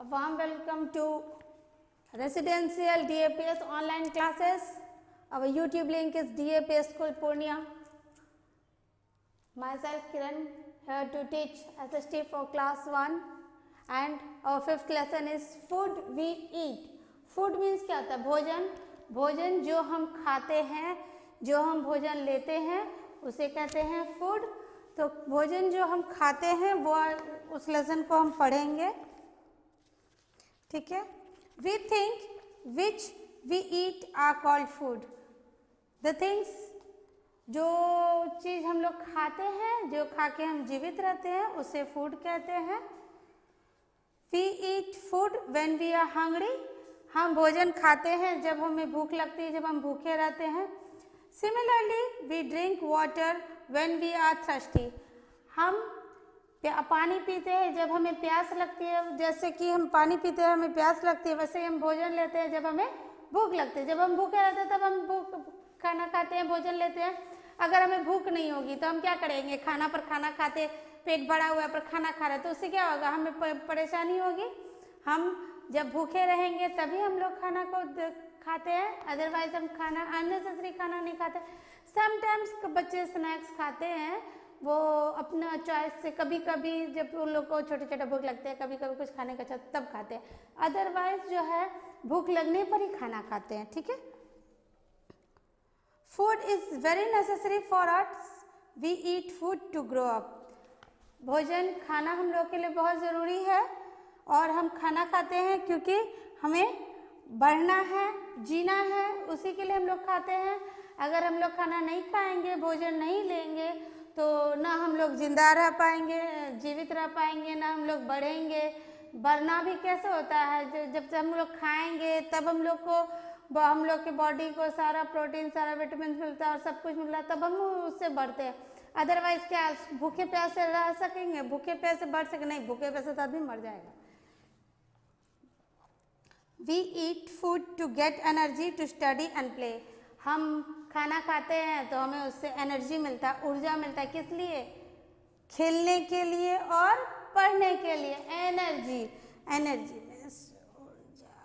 a warm welcome to residential DAPS online classes. Our YouTube link is DAPS School Purnia. Myself Kiran here to teach SST for class 1 and our fifth lesson is food we eat. Food means क्या होता है भोजन भोजन जो हम खाते हैं जो हम भोजन लेते हैं उसे कहते हैं food तो भोजन जो हम खाते हैं वो उस लेसन को हम पढ़ेंगे ठीक है we think which we eat are called food the things जो चीज़ हम लोग खाते हैं जो खा के हम जीवित रहते हैं उसे फूड कहते हैं we eat food when we are hungry हम भोजन खाते हैं जब हमें भूख लगती है जब हम भूखे रहते हैं similarly we drink water when we are thirsty हम पानी पीते हैं जब हमें प्यास लगती है जैसे कि हम पानी पीते हैं हमें प्यास लगती है वैसे ही हम भोजन लेते हैं जब हमें भूख लगती है जब हम भूखे रहते हैं तब हम भूख खाना खाते हैं भोजन लेते हैं अगर हमें भूख नहीं होगी तो हम क्या करेंगे खाना पर खाना खाते पेट भरा हुआ है पर खाना खा रहे तो उससे क्या होगा हमें परेशानी होगी हम जब भूखे रहेंगे तभी हम लोग खाना को खाते हैं अदरवाइज हम खाना अननेसेसरी खाना नहीं खाते समटाइम्स बच्चे स्नैक्स खाते हैं वो अपना चॉइस से कभी कभी जब उन लोग को छोटे छोटे भूख लगते हैं कभी कभी कुछ खाने का चाहते तब खाते हैं अदरवाइज जो है भूख लगने पर ही खाना खाते हैं ठीक है food is very necessary for arts we eat food to grow up भोजन खाना हम लोग के लिए बहुत ज़रूरी है और हम खाना खाते हैं क्योंकि हमें बढ़ना है जीना है उसी के लिए हम लोग खाते हैं अगर हम लोग खाना नहीं खाएंगे भोजन नहीं लेंगे तो ना हम लोग जिंदा रह पाएंगे जीवित रह पाएंगे ना हम लोग बढ़ेंगे बढ़ना भी कैसे होता है जब हम लोग खाएंगे तब हम लोग को हम लोग के बॉडी को सारा प्रोटीन सारा विटामिन मिलता है और सब कुछ मिलता है तब हम उससे बढ़ते हैं अदरवाइज क्या भूखे प्यास से रह सकेंगे भूखे प्यास से बढ़ सके नहीं भूखे प्यास से तो आदमी मर जाएगा we eat food to get energy to study and play हम खाना खाते हैं तो हमें उससे एनर्जी मिलता है ऊर्जा मिलता है किस लिए खेलने के लिए और पढ़ने के लिए एनर्जी एनर्जी मीन्स ऊर्जा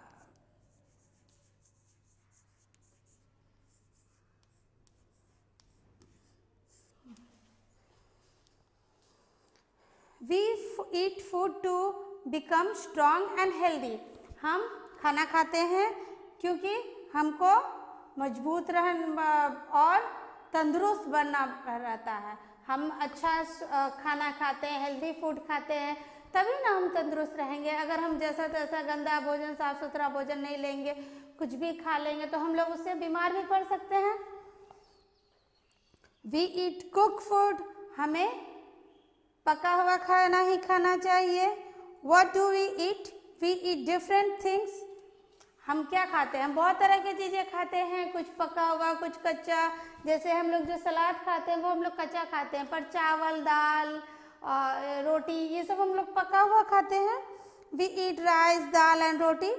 we eat food to become strong and healthy हम खाना खाते हैं क्योंकि हमको मजबूत रहन और तंदुरुस्त बनना रहता है हम अच्छा खाना खाते हैं हेल्दी फूड खाते हैं तभी ना हम तंदुरुस्त रहेंगे अगर हम जैसा तैसा गंदा भोजन साफ सुथरा भोजन नहीं लेंगे कुछ भी खा लेंगे तो हम लोग उससे बीमार भी पड़ सकते हैं वी ईट कुक फूड हमें पका हुआ खाना ही खाना चाहिए what do we eat we eat different things हम क्या खाते हैं बहुत तरह की चीज़ें खाते हैं कुछ पका हुआ कुछ कच्चा जैसे हम लोग जो सलाद खाते हैं वो हम लोग कच्चा खाते हैं पर चावल दाल और रोटी ये सब हम लोग पका हुआ खाते हैं we eat rice dal and roti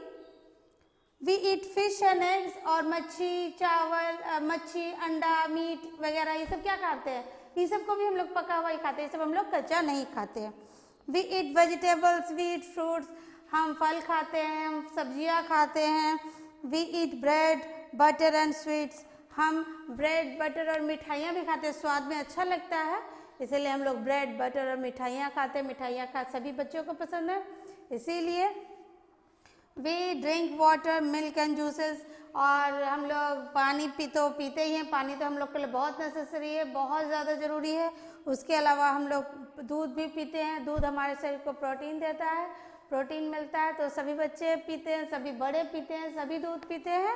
we eat fish and eggs और मच्छी चावल मच्छी अंडा मीट वगैरह ये सब क्या खाते हैं ये सब को भी हम लोग पका हुआ ही खाते हैं ये सब हम लोग कच्चा नहीं खाते हैं we eat vegetables we eat fruits हम फल खाते हैं हम सब्जियाँ खाते हैं we eat bread butter and sweets हम ब्रेड बटर और मिठाइयाँ भी खाते हैं स्वाद में अच्छा लगता है इसीलिए हम लोग ब्रेड बटर और मिठाइयाँ खाते हैं मिठाइयाँ खा सभी बच्चों को पसंद है इसीलिए we drink water milk and juices और हम लोग पानी पी तो पीते ही हैं पानी तो हम लोग के लिए बहुत नेसेसरी है बहुत ज़्यादा ज़रूरी है उसके अलावा हम लोग दूध भी पीते हैं दूध हमारे शरीर को प्रोटीन देता है प्रोटीन मिलता है तो सभी बच्चे पीते हैं सभी बड़े पीते हैं सभी दूध पीते हैं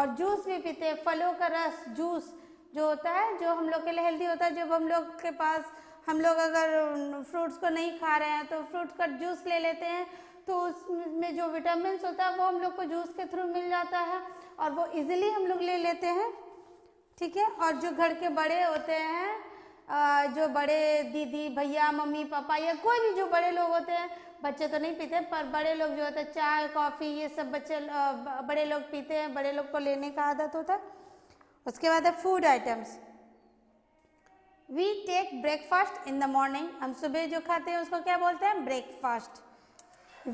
और जूस भी पीते हैं फलों का रस जूस जो होता है जो हम लोग के लिए हेल्दी होता है जब हम लोग के पास हम लोग अगर फ्रूट्स को नहीं खा रहे हैं तो फ्रूट्स का जूस ले लेते हैं तो उसमें जो विटामिन होता है वो हम लोग को जूस के थ्रू मिल जाता है और वो इजीली हम लोग ले लेते हैं ठीक है और जो घर के बड़े होते हैं जो बड़े दीदी भैया मम्मी पापा या कोई भी जो बड़े लोग होते हैं बच्चे तो नहीं पीते पर बड़े लोग जो होता है चाय कॉफ़ी ये सब बच्चे बड़े लोग पीते हैं बड़े लोग को लेने का आदत होता है उसके बाद है food items we take breakfast in the morning हम सुबह जो खाते हैं उसको क्या बोलते हैं breakfast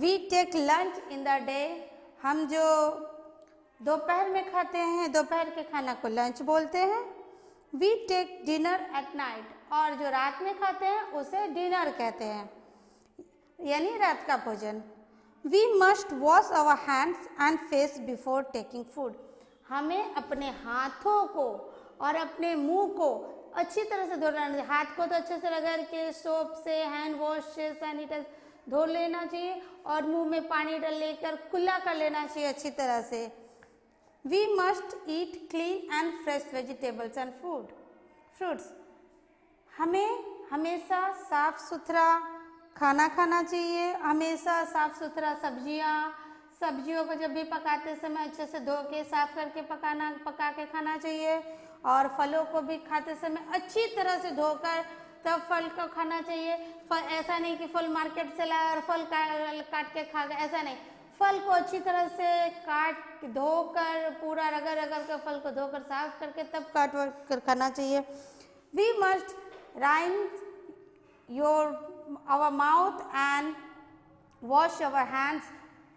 we take lunch in the day हम जो दोपहर में खाते हैं दोपहर के खाना को लंच बोलते हैं we take dinner at night और जो रात में खाते हैं उसे डिनर कहते हैं यानी रात का भोजन we must wash our hands and face before taking food हमें अपने हाथों को और अपने मुंह को अच्छी तरह से धो लेना चाहिए हाथ को तो अच्छे से रगड़ के सोप से हैंड वॉश से सैनिटाइज धो लेना चाहिए और मुंह में पानी डाल लेकर खुला कर लेना चाहिए अच्छी तरह से we must eat clean and fresh vegetables and food fruits हमें हमेशा साफ सुथरा खाना खाना चाहिए हमेशा साफ़ सुथरा सब्जियाँ सब्जियों को जब भी पकाते समय अच्छे से धो के साफ़ करके पकाना पका के खाना चाहिए और फलों को भी खाते समय अच्छी तरह से धोकर तब फल को खाना चाहिए फल ऐसा नहीं कि फल मार्केट से लाया और फल का, काट के खा गया ऐसा नहीं फल को अच्छी तरह से काट धोकर पूरा रगड़ रगड़ कर फल को धोकर साफ करके तब काट कर खाना चाहिए we must rinse your our mouth and wash our hands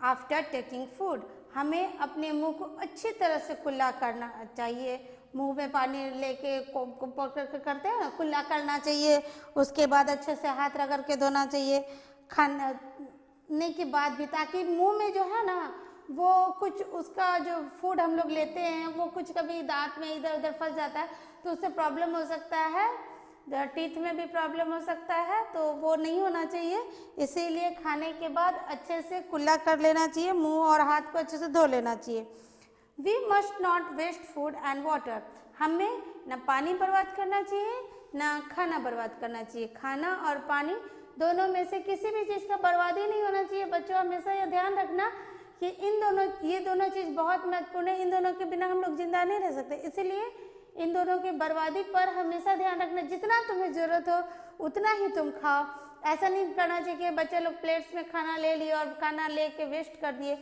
after taking food. हमें अपने मुंह को अच्छी तरह से खुला करना चाहिए मुंह में पानी लेके करते हैं ना खुला करना चाहिए उसके बाद अच्छे से हाथ रगड़ के धोना चाहिए खाने के बाद भी ताकि मुंह में जो है ना वो कुछ उसका जो फूड हम लोग लेते हैं वो कुछ कभी दांत में इधर उधर फंस जाता है तो उससे प्रॉब्लम हो सकता है टीथ में भी प्रॉब्लम हो सकता है तो वो नहीं होना चाहिए इसीलिए खाने के बाद अच्छे से खुला कर लेना चाहिए मुंह और हाथ को अच्छे से धो लेना चाहिए we must not waste food and water हमें ना पानी बर्बाद करना चाहिए ना खाना बर्बाद करना चाहिए खाना और पानी दोनों में से किसी भी चीज़ का बर्बादी नहीं होना चाहिए बच्चों हमेशा यह ध्यान रखना कि इन दोनों ये दोनों चीज़ बहुत महत्वपूर्ण है इन दोनों के बिना हम लोग जिंदा नहीं रह सकते इसीलिए इन दोनों की बर्बादी पर हमेशा ध्यान रखना जितना तुम्हें ज़रूरत हो उतना ही तुम खाओ ऐसा नहीं करना चाहिए कि बच्चे लोग प्लेट्स में खाना ले लिए और खाना ले के वेस्ट कर दिए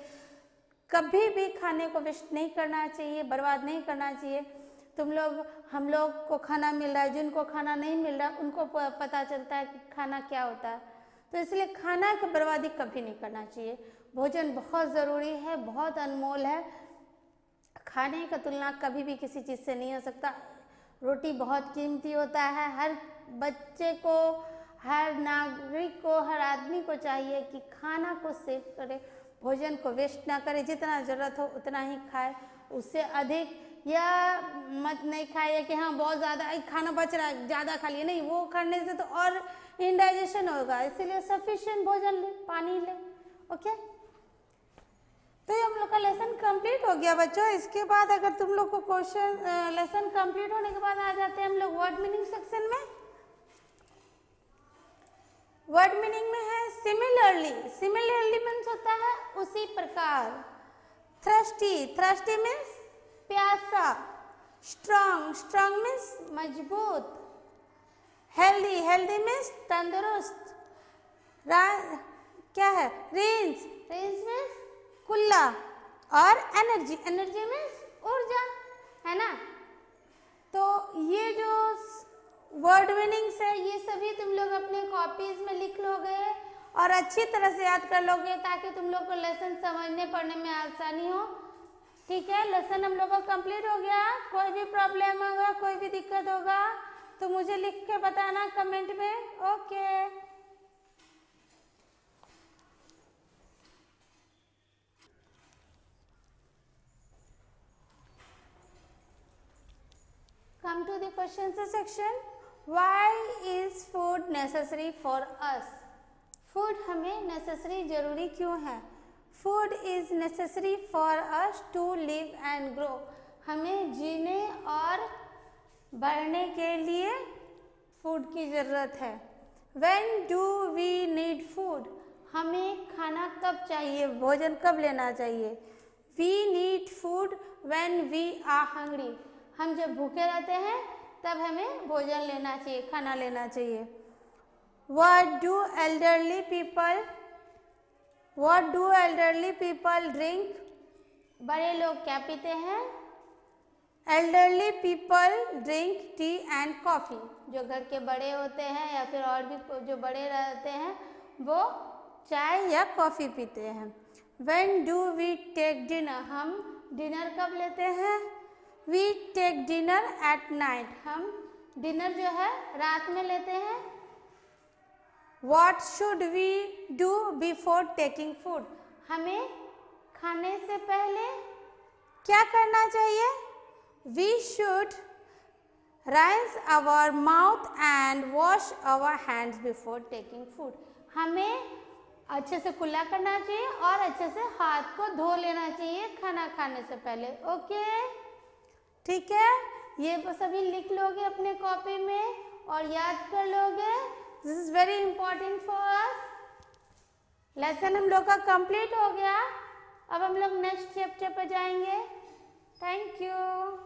कभी भी खाने को वेस्ट नहीं करना चाहिए बर्बाद नहीं करना चाहिए तुम लोग हम लोग को खाना मिल रहा है जिनको खाना नहीं मिल रहा उनको पता चलता है कि खाना क्या होता है तो इसलिए खाना की बर्बादी कभी नहीं करना चाहिए भोजन बहुत ज़रूरी है बहुत अनमोल है खाने का तुलना कभी भी किसी चीज़ से नहीं हो सकता रोटी बहुत कीमती होता है हर बच्चे को हर नागरिक को हर आदमी को चाहिए कि खाना को सेव करे भोजन को वेस्ट ना करे जितना ज़रूरत हो उतना ही खाए उससे अधिक या मत नहीं खाए कि हाँ बहुत ज़्यादा खाना बच रहा है ज़्यादा खा लिए नहीं वो खाने से तो और इनडाइजेशन होगा इसीलिए सफिशियंट भोजन लें पानी लें ओके तो ये हम लोग का लेसन कंप्लीट हो गया बच्चों इसके बाद अगर तुम लोग को क्वेश्चन लेसन कंप्लीट होने के बाद आ जाते हैं हम लोग वर्ड मीनिंग सेक्शन में वर्ड मीनिंग में है सिमिलरली सिमिलरली मीन्स होता है उसी प्रकार थ्रस्टी थ्रस्टी मीन्स प्यासा स्ट्रांग स्ट्रांग मीन्स मजबूत हेल्दी हेल्दी मीन्स तंदुरुस्त क्या है रेंज रेंज मीन्स खुला और एनर्जी एनर्जी मीन्स ऊर्जा है ना तो ये जो वर्ड मीनिंग्स है ये सभी तुम लोग अपने कॉपीज में लिख लोगे और अच्छी तरह से याद कर लोगे ताकि तुम लोग को लेसन समझने पढ़ने में आसानी हो ठीक है लेसन हम लोग का कंप्लीट हो गया कोई भी प्रॉब्लम होगा कोई भी दिक्कत होगा तो मुझे लिख के बताना कमेंट में okay come to the questions section why is food necessary for us food हमें necessary जरूरी क्यों है food is necessary for us to live and grow हमें जीने और बढ़ने के लिए food की ज़रूरत है when do we need food हमें खाना कब चाहिए भोजन कब लेना चाहिए we need food when we are hungry हम जब भूखे रहते हैं तब हमें भोजन लेना चाहिए खाना लेना चाहिए what do elderly people what do elderly people drink बड़े लोग क्या पीते हैं elderly people drink tea and coffee जो घर के बड़े होते हैं या फिर और भी जो बड़े रहते हैं वो चाय या कॉफ़ी पीते हैं when do we take dinner हम डिनर कब लेते हैं we take dinner at night हम डिनर जो है रात में लेते हैं what should we do before taking food हमें खाने से पहले क्या करना चाहिए we should rinse our mouth and wash our hands before taking food हमें अच्छे से खुला करना चाहिए और अच्छे से हाथ को धो लेना चाहिए खाना खाने से पहले ओके okay? ठीक है ये सभी लिख लोगे अपने कॉपी में और याद कर लोगे this is very important for us lesson हम लोग का कंप्लीट हो गया अब हम लोग नेक्स्ट चैप्टर पर जाएंगे थैंक यू